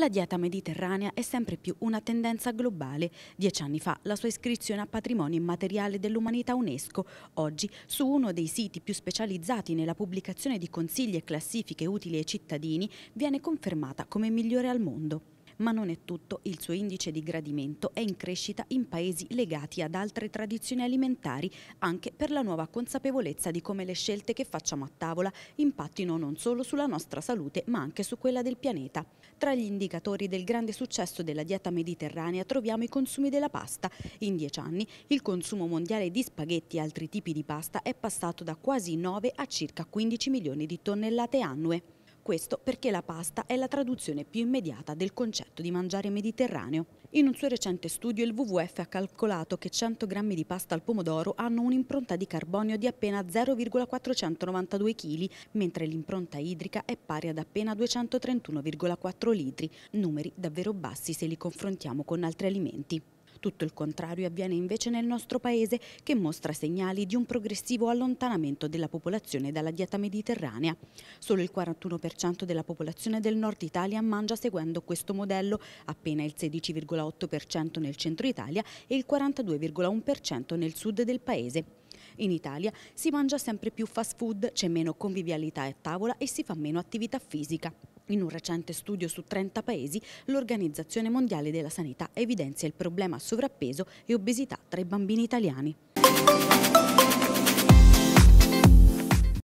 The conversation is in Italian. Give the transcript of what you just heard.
La dieta mediterranea è sempre più una tendenza globale. Dieci anni fa la sua iscrizione a patrimonio immateriale dell'umanità UNESCO. Oggi, su uno dei siti più specializzati nella pubblicazione di consigli e classifiche utili ai cittadini, viene confermata come migliore al mondo. Ma non è tutto, il suo indice di gradimento è in crescita in paesi legati ad altre tradizioni alimentari, anche per la nuova consapevolezza di come le scelte che facciamo a tavola impattino non solo sulla nostra salute ma anche su quella del pianeta. Tra gli indicatori del grande successo della dieta mediterranea troviamo i consumi della pasta. In dieci anni il consumo mondiale di spaghetti e altri tipi di pasta è passato da quasi 9 a circa 15 milioni di tonnellate annue. Questo perché la pasta è la traduzione più immediata del concetto di mangiare mediterraneo. In un suo recente studio il WWF ha calcolato che 100 grammi di pasta al pomodoro hanno un'impronta di carbonio di appena 0,492 kg, mentre l'impronta idrica è pari ad appena 231,4 litri, numeri davvero bassi se li confrontiamo con altri alimenti. Tutto il contrario avviene invece nel nostro paese che mostra segnali di un progressivo allontanamento della popolazione dalla dieta mediterranea. Solo il 41% della popolazione del nord Italia mangia seguendo questo modello, appena il 16,8% nel centro Italia e il 42,1% nel sud del paese. In Italia si mangia sempre più fast food, c'è meno convivialità a tavola e si fa meno attività fisica. In un recente studio su 30 paesi, l'Organizzazione Mondiale della Sanità evidenzia il problema sovrappeso e obesità tra i bambini italiani.